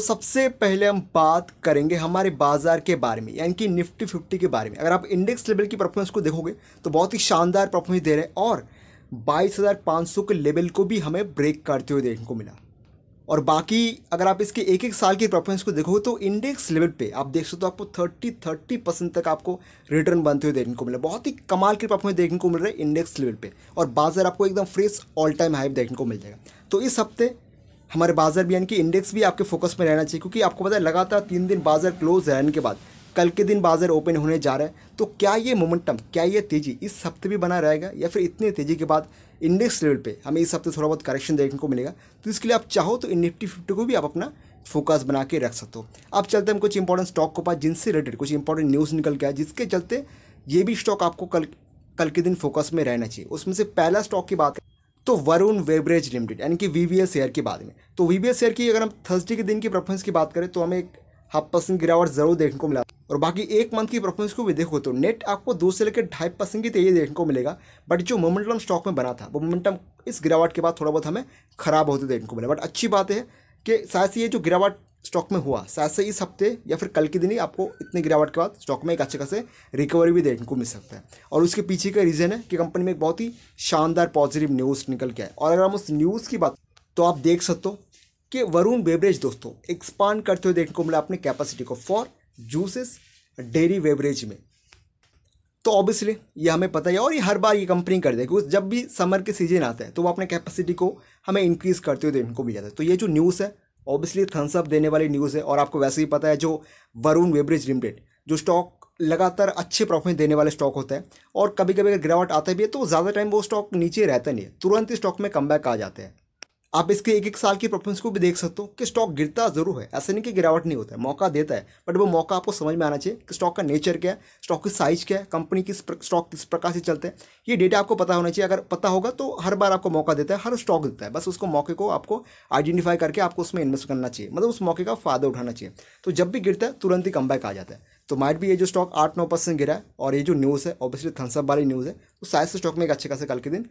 सबसे पहले हम बात करेंगे हमारे बाजार के बारे में यानी कि निफ्टी फिफ्टी के बारे में अगर आप इंडेक्स लेवल की परफॉर्मेंस को देखोगे तो बहुत ही शानदार परफॉर्मेंस दे रहे हैं और 22,500 के लेवल को भी हमें ब्रेक करते हुए देखने को मिला और बाकी अगर आप इसके एक एक साल की परफॉर्मेंस को देखोगे तो इंडेक्स लेवल पर आप देख सकते हो तो आपको थर्टी थर्टी परसेंट तक आपको रिटर्न बनते हुए देखने को मिला बहुत ही कमाल की परफॉर्मेंस देखने को मिल रहा है इंडेक्स लेवल पर और बाजार आपको एकदम फ्रेश ऑल टाइम हाइप देखने को मिल जाएगा तो इस हफ्ते हमारे बाजार भी यानी कि इंडेक्स भी आपके फोकस में रहना चाहिए क्योंकि आपको पता है लगातार तीन दिन बाजार क्लोज रहने के बाद कल के दिन बाजार ओपन होने जा रहा है तो क्या ये मोमेंटम क्या ये तेज़ी इस हफ्ते भी बना रहेगा या फिर इतनी तेज़ी के बाद इंडेक्स लेवल पे हमें इस हफ्ते थोड़ा बहुत करेक्शन देखने को मिलेगा तो इसके लिए आप चाहो तो निफ्टी फिफ्टी को भी आप अपना फोकस बना के रख सकते हो अब चलते हम कुछ इंपॉर्टेंट स्टॉक के पास जिनसे रिलेटेड कुछ इंपॉर्टेंट न्यूज़ निकल गया जिसके चलते ये भी स्टॉक आपको कल कल के दिन फोकस में रहना चाहिए उसमें से पहला स्टॉक की बात तो वरुण वेबरेज लिमिटेड यानी कि वी शेयर के बाद में तो वी शेयर की अगर हम थर्सडे के दिन की परफॉर्मेंस की बात करें तो हमें एक हाफ परसेंट गिरावट जरूर देखने को मिला और बाकी एक मंथ की परफॉर्मेंस को भी देखो तो नेट आपको दो से लेकर ढाई परसेंट की तेजी देखने को मिलेगा बट जो मोमेंटम स्टॉक में बना था वो मोमेंटम इस गिरावट के बाद थोड़ा बहुत हमें खराब होते देखने को मिला बट अच्छी बात है कि शायद ये जो गिरावट स्टॉक में हुआ शायद से इस हफ्ते या फिर कल के दिन ही आपको इतनी गिरावट के बाद स्टॉक में एक अच्छे खासे रिकवरी भी देखने को मिल सकता है और उसके पीछे का रीज़न है कि कंपनी में एक बहुत ही शानदार पॉजिटिव न्यूज़ निकल के आए और अगर हम उस न्यूज़ की बात तो आप देख सकते हो कि वरुण बेवरेज दोस्तों एक्सपांड करते हुए देखने को मिला अपने कैपेसिटी को फॉर जूसेस डेयरी बेवरेज में तो ऑब्वियसली ये हमें पता ही है और ये हर बार ये कंपनी कर देगी क्योंकि जब भी समर के सीजन आता है तो वो अपने कैपेसिटी को हमें इंक्रीज़ करते हुए देखने को मिल जाता है तो ये जो न्यूज़ है ऑब्वियसली थम्स अप देने वाली न्यूज़ है और आपको वैसे ही पता है जो वरुण वेबरेज लिमिटेड जो स्टॉक लगातार अच्छे प्रॉफिट देने वाले स्टॉक होता है और कभी कभी अगर गिरावट आता भी है तो ज़्यादा टाइम वो स्टॉक नीचे रहता नहीं है तुरंत ही स्टॉक में कम आ जाते हैं आप इसके एक एक साल की परफॉर्मेंस को भी देख सकते हो कि स्टॉक गिरता ज़रूर है ऐसा नहीं कि गिरावट नहीं होता है मौका देता है बट वो मौका आपको समझ में आना चाहिए कि स्टॉक का नेचर क्या है स्टॉक की साइज़ क्या है कंपनी किस स्टॉक किस प्रकार से चलते हैं ये डेटा आपको पता होना चाहिए अगर पता होगा तो हर बार आपको मौका देता है हर स्टॉक देता है बस उसको मौके को आपको आइडेंटिफाई करके आपको उसमें इन्वेस्ट करना चाहिए मतलब उस मौके का फायदा उठाना चाहिए तो जब भी गिरता है तुरंत ही कम आ जाता है तो माइट भी ये जो स्टॉक आठ नौ परसेंट गिरा है और ये जो न्यूज़ है ऑब्वियसली थम्सअप वाली न्यूज़ है तो शायद से स्टॉक में एक अच्छे खासे कल के दिन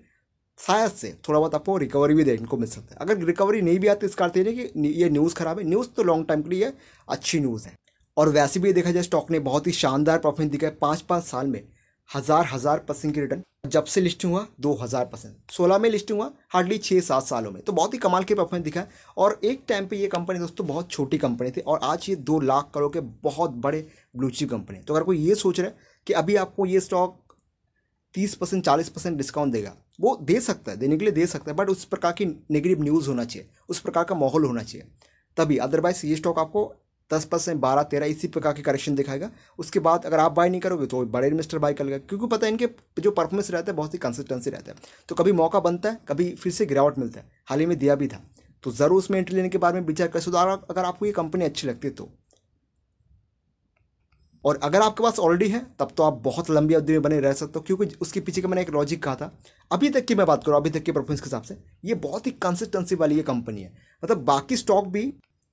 शायद से थोड़ा बहुत आपको रिकवरी भी देखने को मिल सकता है अगर रिकवरी नहीं भी आती इसका अर्थ ये नहीं कि ये न्यूज़ खराब है न्यूज़ तो लॉन्ग टाइम के लिए अच्छी न्यूज़ है और वैसे भी देखा जाए स्टॉक ने बहुत ही शानदार परफॉर्मेंस दिखाया पाँच पाँच साल में हज़ार हज़ार परसेंट की रिटर्न जब से लिस्टिंग हुआ दो हज़ार परसेंट सोलह में लिस्टिंग हुआ हार्डली छः सात सालों में तो बहुत ही कमाल की परफॉर्मेंस दिखा और एक टाइम पे ये कंपनी दोस्तों बहुत छोटी कंपनी थी और आज ये दो लाख करोड़ के बहुत बड़े ब्लूचिप कंपनी तो अगर कोई ये सोच रहा है कि अभी आपको ये स्टॉक तीस परसेंट चालीस परसेंट डिस्काउंट देगा वो दे सकता है देने के लिए दे सकता है बट उस प्रकार की नेगेटिव न्यूज़ होना चाहिए उस प्रकार का माहौल होना चाहिए तभी अदरवाइज ये स्टॉक आपको दस परसेंट बारह तेरह इसी प्रकार के करेक्शन दिखाएगा उसके बाद अगर आप बाय नहीं करोगे तो बड़े इन्वेस्टर बाय कर लेगा क्योंकि पता है इनके जो परफॉर्मेंस रहता है बहुत ही कंसिस्टेंसी रहता है तो कभी मौका बनता है कभी फिर से गिरावट मिलता है हाल ही में दिया भी था तो ज़रूर उसमें एंट्री लेने के बारे में विचार कर सुधार अगर आपको ये कंपनी अच्छी लगती है तो और अगर आपके पास ऑलरेडी है तब तो आप बहुत लंबी अवधि में बने रह सकते हो क्योंकि उसके पीछे का मैंने एक लॉजिक कहा था अभी तक की मैं बात करूँ अभी तक के परफॉर्मेंस के हिसाब से ये बहुत ही कंसिस्टेंसी वाली ये कंपनी है मतलब बाकी स्टॉक भी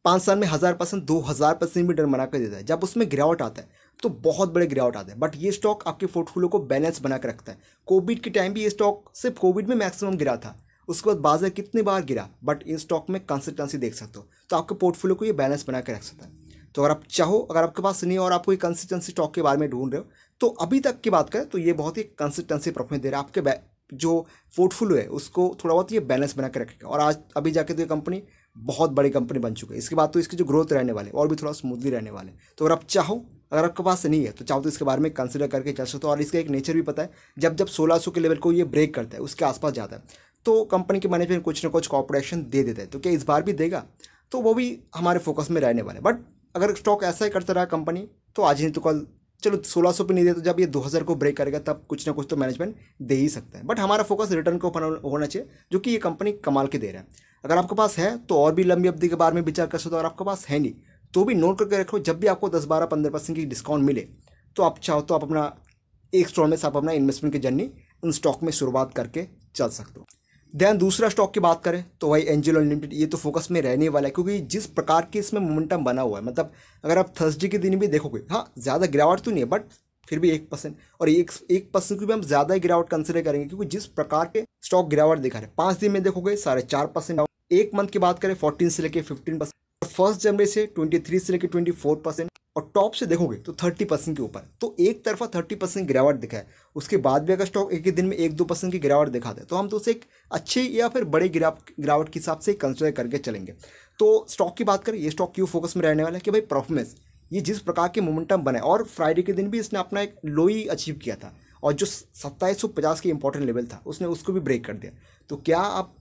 पाँच साल में हज़ार परसेंट दो हज़ार परसेंट भी डर बना कर देता है जब उसमें गिरावट आता है तो बहुत बड़े गिरावट आते हैं बट ये स्टॉक आपके पोर्टफोलियो को बैलेंस बना कर रखता है कोविड के टाइम भी ये स्टॉक सिर्फ कोविड में मैक्सिमम गिरा था उसके बाद बाजार कितनी बार गिरा बट इन स्टॉक में कंसिस्टेंसी देख सकते हो तो आपके पोर्टफोलियो को ये बैलेंस बना के रख सकता है तो अगर आप चाहो अगर आपके पास नहीं और आप कोई कंसिस्टेंसी स्टॉक के बारे में ढूंढ रहे हो तो अभी तक की बात करें तो ये बहुत ही कंसिस्टेंसी परफॉर्मेंस दे रहा है आपके जो पोर्टफोलियो है उसको थोड़ा बहुत ये बैलेंस बना के रखेगा और आज अभी जाके तो ये कंपनी बहुत बड़ी कंपनी बन चुकी है इसके बाद तो इसकी जो ग्रोथ रहने वाले और भी थोड़ा स्मूथली रहने वाले तो अगर आप चाहो अगर आपके पास नहीं है तो चाहो तो इसके बारे में कंसिडर करके चल सकते हो और इसका एक नेचर भी पता है जब जब सोलह के लेवल को ये ब्रेक करता है उसके आसपास जाता है तो कंपनी के मैनेजमेंट कुछ ना कुछ कॉपरेशन दे देता है तो क्या इस बार भी देगा तो वो भी हमारे फोकस में रहने वाले बट अगर स्टॉक ऐसा ही करता रहा कंपनी तो आज नहीं तो कल चलो सोलह सौ पे नहीं दे तो जब ये दो हज़ार को ब्रेक करेगा तब कुछ ना कुछ तो मैनेजमेंट दे ही सकता है बट हमारा फोकस रिटर्न के ऊपर होना चाहिए जो कि ये कंपनी कमाल के दे रहा है अगर आपके पास है तो और भी लंबी अवधि के बारे में विचार कर सकते हो अगर आपके पास है नहीं तो भी नोट करके रखो जब भी आपको दस बारह पंद्रह परसेंट की डिस्काउंट मिले तो आप चाहो तो आप अपना एक स्टॉल में से आप अपना इन्वेस्टमेंट की जर्नी उन स्टॉक में शुरुआत करके चल सकते हो देन दूसरा स्टॉक की बात करें तो भाई एंजल अनलिमिटेड ये तो फोकस में रहने वाला है क्योंकि जिस प्रकार के इसमें मोमेंटम बना हुआ है मतलब अगर आप थर्सडे के दिन भी देखोगे हाँ ज़्यादा गिरावट तो नहीं है बट फिर भी एक परसेंट और एक एक परसेंट की भी हम ज़्यादा ही गिरावट कंसिडर करेंगे क्योंकि जिस प्रकार के स्टॉक गिरावट दिखा रहे हैं पाँच दिन में देखोगे साढ़े चार परसेंट एक मंथ की बात करें फोर्टीन से लेकर फिफ्टीन परसेंट फर्स्ट जनवरी से ट्वेंटी थ्री से लेकर ट्वेंटी फोर परसेंट और टॉप से देखोगे तो थर्टी परसेंट के ऊपर तो एक तरफा थर्टी परसेंट गिरावट दिखा है उसके बाद भी अगर स्टॉक एक ही दिन में एक दो परसेंट की गिरावट दिखा दे तो हम तो उसे एक अच्छे या फिर बड़े गिराव गिरावट के हिसाब से कंसिडर करके चलेंगे तो स्टॉक की बात करें ये स्टॉक क्यों फोकस में रहने वाला है कि भाई परफॉर्मेंस ये जिस प्रकार के मोमेंटम बने और फ्राइडे के दिन भी इसने अपना एक लोई अचीव किया था और जो सत्ताईस सौ पचास की इंपॉर्टेंट लेवल था उसने उसको भी ब्रेक कर दिया तो क्या आप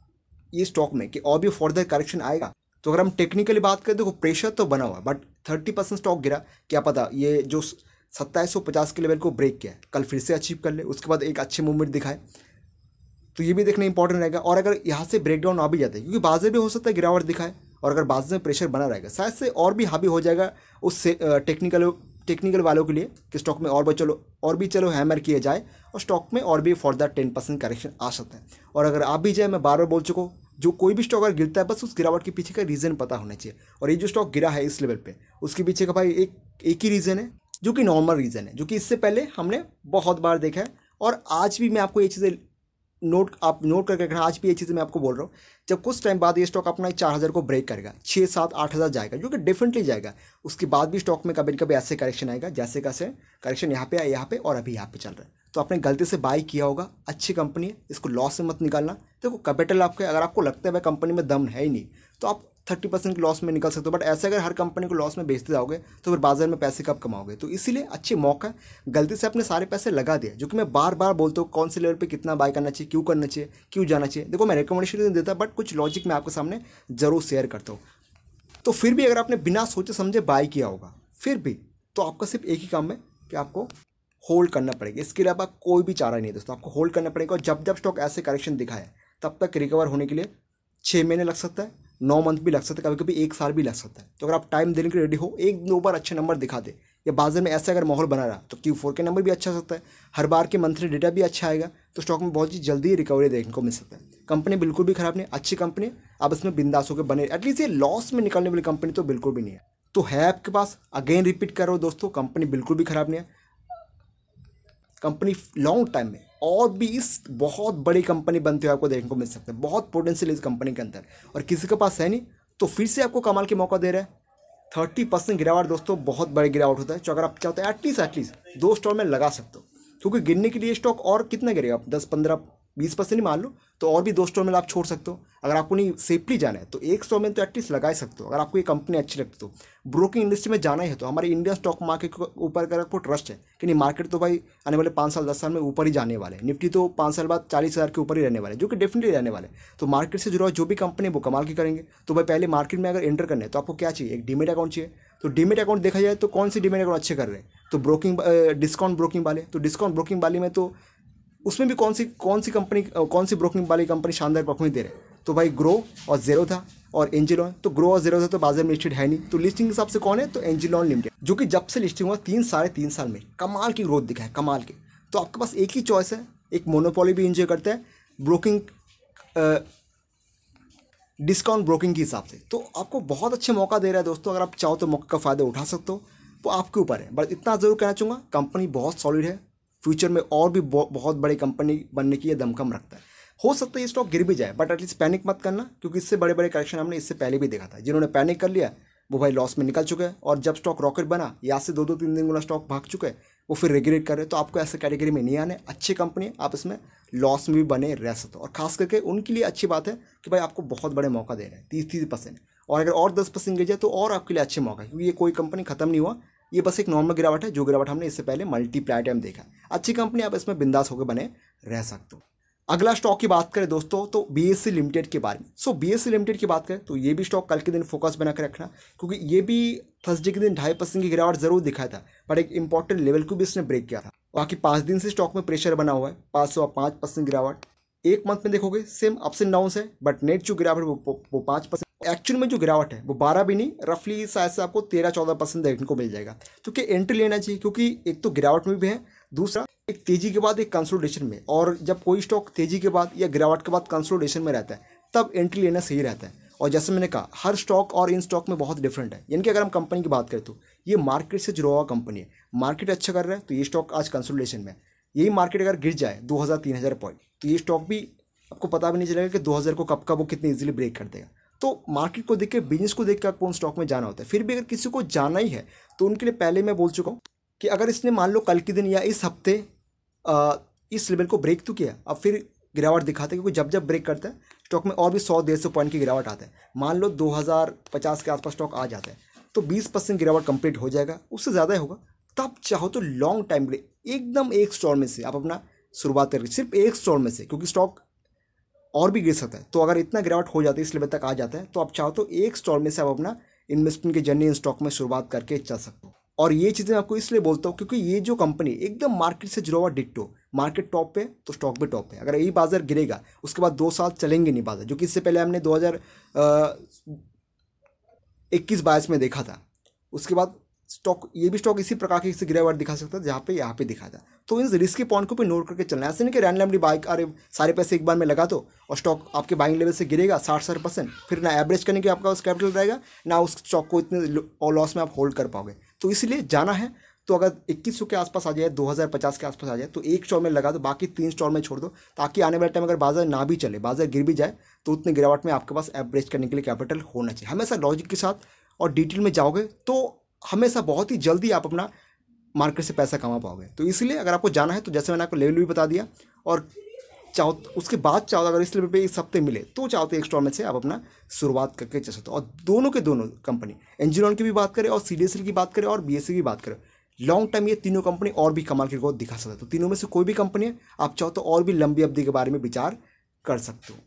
ये स्टॉक में कि और भी फर्दर करेक्शन आएगा तो अगर हम टेक्निकली बात करें देखो प्रेशर तो बना हुआ बट थर्टी परसेंट स्टॉक गिरा क्या पता ये जो सत्ताईस सौ पचास के लेवल को ब्रेक किया है कल फिर से अचीव कर ले उसके बाद एक अच्छे मूवमेंट दिखाए तो ये भी देखना इंपॉर्टेंट रहेगा और अगर यहाँ से ब्रेकडाउन आ भी जाता है क्योंकि बाजे भी हो सकता है गिरावट दिखाए और अगर बाजे में प्रेशर बना रहेगा शायद से और भी हावी हो जाएगा उस टेक्निकल टेक्निकल वालों के लिए कि स्टॉक में और भी चलो और भी चलो हैमर किया जाए और स्टॉक में और भी for that ten percent correction आ सकते हैं और अगर आप भी जाए मैं बार बार बोल चुका हूँ जो कोई भी स्टॉक अगर गिरता है बस उस गिरावट के पीछे का रीज़न पता होना चाहिए और ये जो स्टॉक गिरा है इस लेवल पर उसके पीछे का भाई एक एक ही रीज़न है जो कि नॉर्मल रीज़न है जो कि इससे पहले हमने बहुत बार देखा है और आज भी मैं आपको ये चीज़ें नोट आप नोट करके रखना आज भी ये चीज़ मैं आपको बोल रहा हूँ जब कुछ टाइम बाद ये स्टॉक अपना चार हज़ार को ब्रेक करेगा छः सात आठ हज़ार जाएगा जो कि डेफिनेटली जाएगा उसके बाद भी स्टॉक में कभी कभी ऐसे करेक्शन आएगा जैसे कैसे करेक्शन यहाँ पे आया यहाँ पे और अभी यहाँ पे चल रहा है तो आपने गलती से बाई किया होगा अच्छी कंपनी है इसको लॉस में मत निकालना देखो कैपिटल आपके अगर आपको लगता है भाई कंपनी में दम है ही नहीं तो आप थर्टी परसेंट के लॉस में निकल सकते हो बट ऐसे अगर हर कंपनी को लॉस में बेचते जाओगे तो फिर बाजार में पैसे कब कमाओगे तो इसीलिए अच्छे मौका गलती से अपने सारे पैसे लगा दिए जो कि मैं बार बार बोलता हूँ कौन से लेवल पे कितना बाय करना चाहिए क्यों करना चाहिए क्यों जाना चाहिए देखो मैं रिकमेंडेशन नहीं देता बट कुछ लॉजिक मैं आपके सामने जरूर शेयर करता हूँ तो फिर भी अगर आपने बिना सोचे समझे बाय किया होगा फिर भी तो आपका सिर्फ एक ही काम है कि आपको होल्ड करना पड़ेगा इसके अलावा कोई भी चारा नहीं है दोस्तों आपको होल्ड करना पड़ेगा और जब जब स्टॉक ऐसे करेक्शन दिखाए तब तक रिकवर होने के लिए छः महीने लग सकता है नौ मंथ भी लग सकता है कभी कभी एक साल भी लग सकता है तो अगर आप टाइम देने के रेडी हो एक दो बार अच्छे नंबर दिखा दे या बाजार में ऐसा अगर माहौल बना रहा तो क्यू फोर के नंबर भी अच्छा सकता है हर बार के मंथली डेटा भी अच्छा आएगा तो स्टॉक में बहुत ही जल्दी रिकवरी देखने को मिल सकता है कंपनी बिल्कुल भी खराब नहीं अच्छी कंपनी आप इसमें बिंदास होकर बने एटलीस्ट ये लॉस में निकलने वाली कंपनी तो बिल्कुल भी नहीं है तो है आपके पास अगेन रिपीट करो दोस्तों कंपनी बिल्कुल भी खराब नहीं है कंपनी लॉन्ग टाइम में और भी इस बहुत बड़ी कंपनी बनते हुए आपको देखने को मिल सकता है बहुत पोटेंशियल इस कंपनी के अंदर और किसी के पास है नहीं तो फिर से आपको कमाल के मौका दे रहा है थर्टी परसेंट गिरावट दोस्तों बहुत बड़ी गिरावट होता है जो अगर आप चाहते हैं एटलीस्ट एटलीस्ट दो स्टॉक में लगा सकते हो क्योंकि गिरने के लिए स्टॉक और कितना गिरेगा दस पंद्रह बीस परसेंट ही मान लो तो और भी दो स्टोर में आप छोड़ सकते हो अगर आपको नहीं सेफली जाना है तो एक स्टोर में तो एटलीस्ट लगा ही सकते हो अगर आपको ये कंपनी अच्छी लगती तो ब्रोकिंग इंडस्ट्री में जाना ही है तो हमारे इंडिया स्टॉक मार्केट के ऊपर अगर आपको ट्रस्ट है कि नहीं मार्केट तो भाई आने वाले पाँच साल दस साल में ऊपर ही जाने वाले निफ्टी तो पाँच साल बाद चालीस हज़ार के ऊपर ही रहने वाले जो कि डेफिनेटली रहने वाले तो मार्केट से जुड़ा जो भी कंपनी है वो कमाल की करेंगे तो भाई पहले मार्केट में अगर एंटर करने है तो आपको क्या चाहिए एक डिमेट अकाउंट चाहिए तो डिमेट अकाउंट देखा जाए तो कौन सी डिमेट अकाउंट अच्छे कर रहे हैं तो ब्रोकिंग डिस्काउंट ब्रोकिंग वाले तो डिस्काउंट ब्रोकिंग वाले में तो उसमें भी कौन सी कौन सी कंपनी कौन सी ब्रोकिंग वाली कंपनी शानदार परफॉर्मेंस दे रहे तो भाई ग्रो और जेरो था और एंजिलॉन तो ग्रो और जेरो था तो बाजार में लिस्टेड है नहीं तो लिस्टिंग के हिसाब से कौन है तो एंजिलॉन लिमिटेड जो कि जब से लिस्टिंग हुआ तीन साढ़े तीन साल में कमाल की ग्रोथ दिखा है कमाल की तो आपके पास एक ही चॉइस है एक मोनोपोली भी इंजॉय करता है ब्रोकिंग डिस्काउंट ब्रोकिंग के हिसाब से तो आपको बहुत अच्छे मौका दे रहा है दोस्तों अगर आप चाहो तो मौके का फ़ायदा उठा सकते हो वो आपके ऊपर है बट इतना ज़रूर कहना चाहूँगा कंपनी बहुत सॉलिड है फ्यूचर में और भी बहुत बड़ी कंपनी बनने की यह दमखम रखता है हो सकता है ये स्टॉक गिर भी जाए बट एटलीस्ट पैनिक मत करना क्योंकि इससे बड़े बड़े करेक्शन हमने इससे पहले भी देखा था जिन्होंने पैनिक कर लिया वो भाई लॉस में निकल चुके हैं और जब स्टॉक रॉकेट बना या से दो दो तीन दिन वाला स्टॉक भाग चुके हैं वो फिर रेगुलेट कर रहे तो आपको ऐसे कैटेगरी में नहीं आने अच्छी कंपनी आप इसमें लॉस में भी बने रह सकते हो और खास करके उनके लिए अच्छी बात है कि भाई आपको बहुत बड़े मौका दे रहे हैं तीस तीस परसेंट और अगर और दस परसेंट गिर जाए तो और आपके लिए अच्छे मौका क्योंकि ये कोई कंपनी खत्म नहीं हुआ ये बस एक नॉर्मल गिरावट है जो गिरावट हमने इससे पहले मल्टीप्लाई देखा अच्छी कंपनी आप इसमें बिंदास होकर बने रह सकते हो अगला स्टॉक की बात करें दोस्तों तो बी एस सी लिमिटेड के बारे में so B S C limited की बात करें तो ये भी स्टॉक कल के दिन फोकस बनाकर रखना क्योंकि ये भी थर्सडे के दिन ढाई परसेंट की गिरावट जरूर दिखाया था बट एक इंपॉर्टेंट लेवल को भी इसने ब्रेक किया था बाकी पाँच दिन से स्टॉक में प्रेशर बना हुआ है पाँच सौ पाँच परसेंट गिरावट एक मंथ में देखोगे सेम अप्स एंड डाउन है बट नेट जो गिरावट वो, वो पाँच परसेंट एक्चुअल में जो गिरावट है वो बारह भी नहीं रफली शायद से आपको तेरह चौदह परसेंट देखने को मिल जाएगा तो क्या एंट्री लेना चाहिए क्योंकि एक तो गिरावट में भी है दूसरा एक तेजी के बाद एक कंसोलिडेशन में और जब कोई स्टॉक तेजी के बाद या गिरावट के बाद कंसोलिडेशन में रहता है तब एंट्री लेना सही रहता है और जैसे मैंने कहा हर स्टॉक और इन स्टॉक में बहुत डिफरेंट है यानी कि अगर हम कंपनी की बात करें तो ये मार्केट से जुड़ा हुआ कंपनी है मार्केट अच्छा कर रहा है तो ये स्टॉक आज कंसोलिडेशन में यही मार्केट अगर गिर जाए दो हज़ार तीन हज़ार पॉइंट तो ये स्टॉक भी आपको पता भी नहीं चलेगा कि दो हज़ार को कब का वो कितने इजीली ब्रेक कर देगा तो मार्केट को देख के बिजनेस को देख के आपको उन स्टॉक में जाना होता है फिर भी अगर किसी को जाना ही है तो उनके लिए पहले मैं बोल चुका हूँ कि अगर इसने मान लो कल के दिन या इस हफ्ते इस लेवल को ब्रेक तो किया अब फिर गिरावट दिखाते हैं क्योंकि जब जब ब्रेक करता है स्टॉक में और भी सौ डेढ़ सौ पॉइंट की गिरावट आता है मान लो दो हज़ार पचास के आसपास स्टॉक आ जाता है तो बीस परसेंट गिरावट कंप्लीट हो जाएगा उससे ज़्यादा होगा तब चाहो तो लॉन्ग टाइम के लिए एकदम एक स्टॉल में से आप अपना शुरुआत करके सिर्फ एक स्टॉल में से क्योंकि स्टॉक और भी गिर सकता है तो अगर इतना गिरावट हो जाती है इस लेवल तक आ जाता है तो आप चाहो तो एक स्टॉल में से आप अपना इन्वेस्टमेंट की जर्नी इन स्टॉक में शुरुआत करके चल सकते हो और ये चीज़ें मैं आपको इसलिए बोलता हूँ क्योंकि ये जो कंपनी एकदम मार्केट से जुड़ा हुआ डिक्टो मार्केट टॉप पे तो स्टॉक भी टॉप पे अगर यही बाजार गिरेगा उसके बाद दो साल चलेंगे नहीं बाजार जो कि इससे पहले हमने दो हज़ार इक्कीस बाईस में देखा था उसके बाद स्टॉक ये भी स्टॉक इसी प्रकार के गिरावट दिखा सकता है जहाँ पे यहाँ पे दिखा था तो इन रिस्की पॉइंट को भी नोट करके चलना है ऐसे नहीं कि रैंडमली बाइक अरे सारे पैसे एक बार में लगा दो और स्टॉक आपके बाइंग लेवल से गिरेगा साठ साठ परसेंट फिर ना एवरेज करने के आपका उस कैपिटल रहेगा ना उस स्टॉक को इतने लॉस में आप होल्ड कर पाओगे तो इसलिए जाना है तो अगर इक्कीस के आसपास आ जाए दो के आसपास आ जाए तो एक स्टॉल में लगा दो बाकी तीन स्टॉल में छोड़ दो ताकि आने वाले टाइम अगर बाजार ना भी चले बाजार गिर भी जाए तो उतने गिरावट में आपके पास एवरेज करने के लिए कैपिटल होना चाहिए हमेशा लॉजिक के साथ और डिटेल में जाओगे तो हमेशा बहुत ही जल्दी आप अपना मार्केट से पैसा कमा पाओगे तो इसलिए अगर आपको जाना है तो जैसे मैंने आपको लेवल भी बता दिया और चाहो उसके बाद चाहो अगर इस लेवल पे इस हफ्ते मिले तो चाहो तो एक स्टॉल में से आप अपना शुरुआत करके चल सकते हो और दोनों के दोनों कंपनी एनजीरोन की भी बात करें और सी की बात करें और बी की बात करें लॉन्ग टर्म ये तीनों कंपनी और भी कमाल की ग्रोथ दिखा सकते हो तो तीनों में से कोई भी कंपनी है आप चाहो तो और भी लंबी अवधि के बारे में विचार कर सकते हो